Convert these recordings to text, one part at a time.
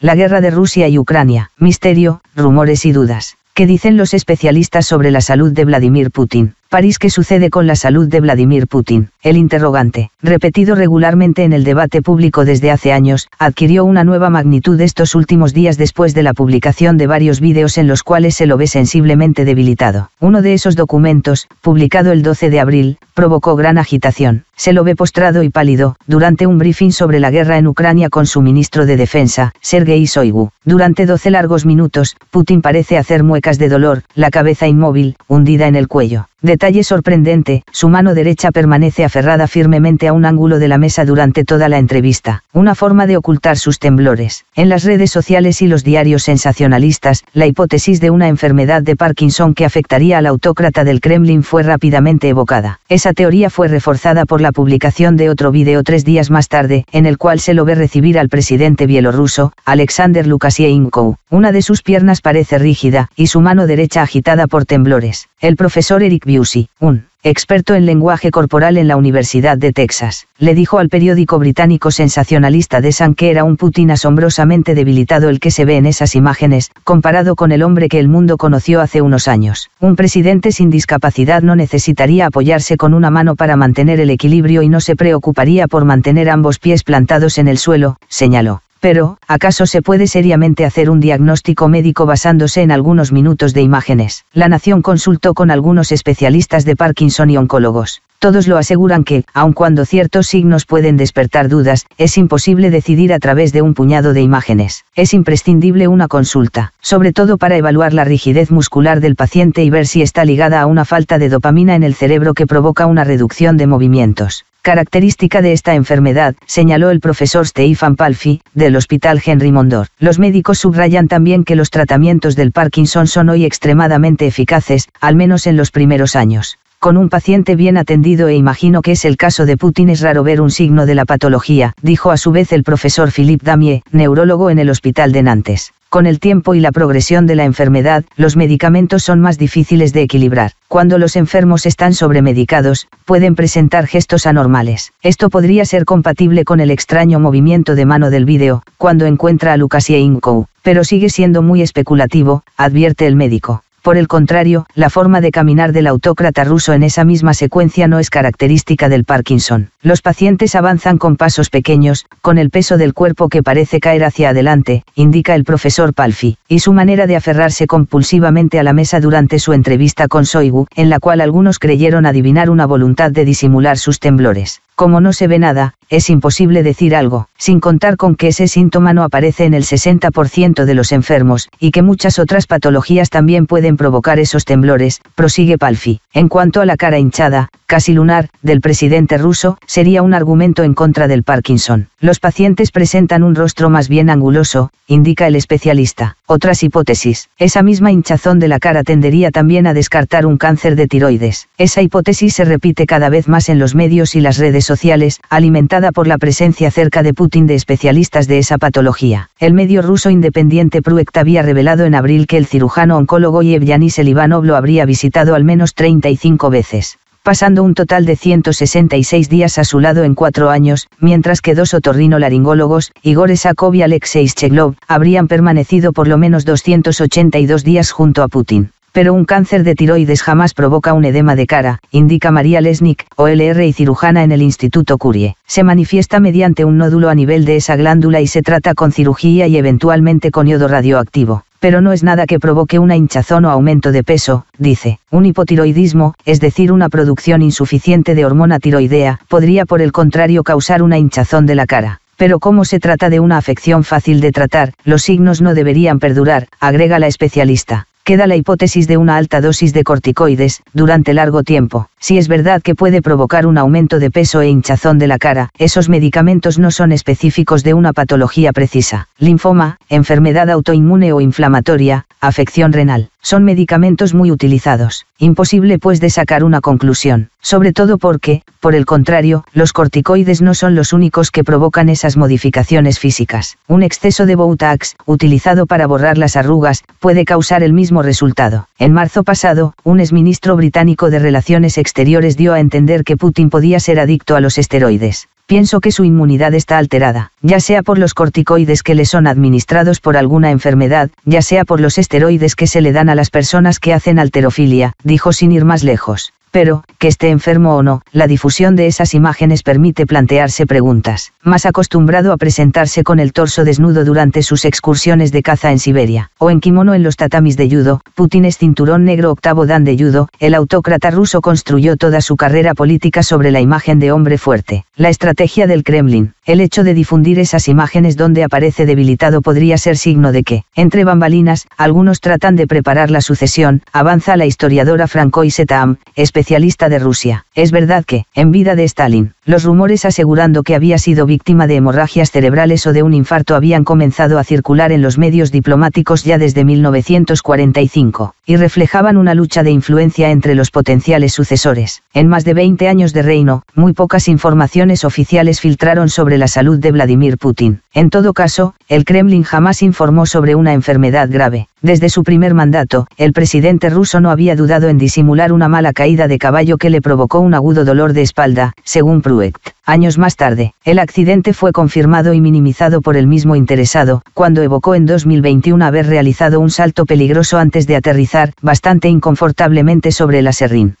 La guerra de Rusia y Ucrania, misterio, rumores y dudas. ¿Qué dicen los especialistas sobre la salud de Vladimir Putin? París ¿qué sucede con la salud de Vladimir Putin? El interrogante, repetido regularmente en el debate público desde hace años, adquirió una nueva magnitud estos últimos días después de la publicación de varios vídeos en los cuales se lo ve sensiblemente debilitado. Uno de esos documentos, publicado el 12 de abril, provocó gran agitación. Se lo ve postrado y pálido, durante un briefing sobre la guerra en Ucrania con su ministro de Defensa, Sergei Shoigu. Durante 12 largos minutos, Putin parece hacer muecas de dolor, la cabeza inmóvil, hundida en el cuello. Detalle sorprendente, su mano derecha permanece aferrada firmemente a un ángulo de la mesa durante toda la entrevista, una forma de ocultar sus temblores. En las redes sociales y los diarios sensacionalistas, la hipótesis de una enfermedad de Parkinson que afectaría al autócrata del Kremlin fue rápidamente evocada. Esa teoría fue reforzada por la publicación de otro video tres días más tarde, en el cual se lo ve recibir al presidente bielorruso, Alexander Lukashenko. Una de sus piernas parece rígida, y su mano derecha agitada por temblores. El profesor Eric Busey, un experto en lenguaje corporal en la Universidad de Texas, le dijo al periódico británico sensacionalista de San que era un Putin asombrosamente debilitado el que se ve en esas imágenes, comparado con el hombre que el mundo conoció hace unos años. Un presidente sin discapacidad no necesitaría apoyarse con una mano para mantener el equilibrio y no se preocuparía por mantener ambos pies plantados en el suelo, señaló pero, ¿acaso se puede seriamente hacer un diagnóstico médico basándose en algunos minutos de imágenes? La Nación consultó con algunos especialistas de Parkinson y oncólogos. Todos lo aseguran que, aun cuando ciertos signos pueden despertar dudas, es imposible decidir a través de un puñado de imágenes. Es imprescindible una consulta, sobre todo para evaluar la rigidez muscular del paciente y ver si está ligada a una falta de dopamina en el cerebro que provoca una reducción de movimientos. Característica de esta enfermedad, señaló el profesor Stephen Palfi, del Hospital Henry Mondor. Los médicos subrayan también que los tratamientos del Parkinson son hoy extremadamente eficaces, al menos en los primeros años con un paciente bien atendido e imagino que es el caso de Putin es raro ver un signo de la patología, dijo a su vez el profesor Philippe Damier, neurólogo en el hospital de Nantes. Con el tiempo y la progresión de la enfermedad, los medicamentos son más difíciles de equilibrar. Cuando los enfermos están sobremedicados, pueden presentar gestos anormales. Esto podría ser compatible con el extraño movimiento de mano del vídeo, cuando encuentra a Lucas y pero sigue siendo muy especulativo, advierte el médico. Por el contrario, la forma de caminar del autócrata ruso en esa misma secuencia no es característica del Parkinson. Los pacientes avanzan con pasos pequeños, con el peso del cuerpo que parece caer hacia adelante, indica el profesor Palfi, y su manera de aferrarse compulsivamente a la mesa durante su entrevista con Soigu, en la cual algunos creyeron adivinar una voluntad de disimular sus temblores como no se ve nada, es imposible decir algo, sin contar con que ese síntoma no aparece en el 60% de los enfermos, y que muchas otras patologías también pueden provocar esos temblores, prosigue Palfi. En cuanto a la cara hinchada, casi lunar, del presidente ruso, sería un argumento en contra del Parkinson. Los pacientes presentan un rostro más bien anguloso, indica el especialista. Otras hipótesis. Esa misma hinchazón de la cara tendería también a descartar un cáncer de tiroides. Esa hipótesis se repite cada vez más en los medios y las redes sociales, alimentada por la presencia cerca de Putin de especialistas de esa patología. El medio ruso independiente Pruect había revelado en abril que el cirujano oncólogo Yevgeny Selivanov lo habría visitado al menos 30 cinco veces, pasando un total de 166 días a su lado en cuatro años, mientras que dos laringólogos, Igor Esakov y Alexei Cheglov, habrían permanecido por lo menos 282 días junto a Putin. Pero un cáncer de tiroides jamás provoca un edema de cara, indica María Lesnick, OLR y cirujana en el Instituto Curie. Se manifiesta mediante un nódulo a nivel de esa glándula y se trata con cirugía y eventualmente con iodo radioactivo pero no es nada que provoque una hinchazón o aumento de peso, dice. Un hipotiroidismo, es decir, una producción insuficiente de hormona tiroidea, podría por el contrario causar una hinchazón de la cara. Pero como se trata de una afección fácil de tratar, los signos no deberían perdurar, agrega la especialista queda la hipótesis de una alta dosis de corticoides, durante largo tiempo. Si es verdad que puede provocar un aumento de peso e hinchazón de la cara, esos medicamentos no son específicos de una patología precisa. Linfoma, enfermedad autoinmune o inflamatoria, afección renal. Son medicamentos muy utilizados. Imposible pues de sacar una conclusión. Sobre todo porque, por el contrario, los corticoides no son los únicos que provocan esas modificaciones físicas. Un exceso de Botox, utilizado para borrar las arrugas, puede causar el mismo resultado. En marzo pasado, un exministro británico de Relaciones Exteriores exteriores dio a entender que Putin podía ser adicto a los esteroides. Pienso que su inmunidad está alterada, ya sea por los corticoides que le son administrados por alguna enfermedad, ya sea por los esteroides que se le dan a las personas que hacen alterofilia, dijo sin ir más lejos pero, que esté enfermo o no, la difusión de esas imágenes permite plantearse preguntas. Más acostumbrado a presentarse con el torso desnudo durante sus excursiones de caza en Siberia, o en kimono en los tatamis de judo, Putin es cinturón negro octavo dan de judo, el autócrata ruso construyó toda su carrera política sobre la imagen de hombre fuerte. La estrategia del Kremlin el hecho de difundir esas imágenes donde aparece debilitado podría ser signo de que, entre bambalinas, algunos tratan de preparar la sucesión, avanza la historiadora Francois Taam, especialista de Rusia. Es verdad que, en vida de Stalin, los rumores asegurando que había sido víctima de hemorragias cerebrales o de un infarto habían comenzado a circular en los medios diplomáticos ya desde 1945, y reflejaban una lucha de influencia entre los potenciales sucesores. En más de 20 años de reino, muy pocas informaciones oficiales filtraron sobre la salud de Vladimir Putin. En todo caso, el Kremlin jamás informó sobre una enfermedad grave. Desde su primer mandato, el presidente ruso no había dudado en disimular una mala caída de caballo que le provocó un agudo dolor de espalda, según Pruect. Años más tarde, el accidente fue confirmado y minimizado por el mismo interesado, cuando evocó en 2021 haber realizado un salto peligroso antes de aterrizar, bastante inconfortablemente sobre el aserrín.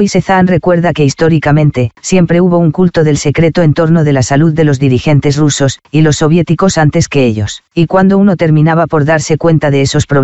y Cezanne recuerda que históricamente, siempre hubo un culto del secreto en torno de la salud de los dirigentes rusos, y los soviéticos antes que ellos. Y cuando uno terminaba por darse cuenta de esos problemas,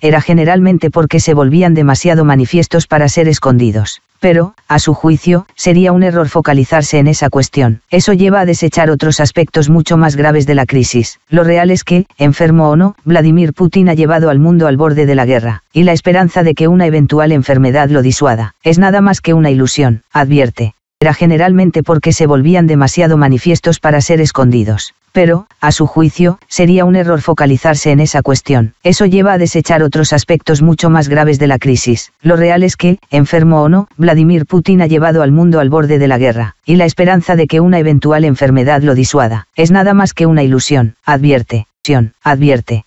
era generalmente porque se volvían demasiado manifiestos para ser escondidos. Pero, a su juicio, sería un error focalizarse en esa cuestión. Eso lleva a desechar otros aspectos mucho más graves de la crisis. Lo real es que, enfermo o no, Vladimir Putin ha llevado al mundo al borde de la guerra, y la esperanza de que una eventual enfermedad lo disuada, es nada más que una ilusión, advierte era generalmente porque se volvían demasiado manifiestos para ser escondidos pero, a su juicio, sería un error focalizarse en esa cuestión. Eso lleva a desechar otros aspectos mucho más graves de la crisis. Lo real es que, enfermo o no, Vladimir Putin ha llevado al mundo al borde de la guerra, y la esperanza de que una eventual enfermedad lo disuada, es nada más que una ilusión, advierte, advierte.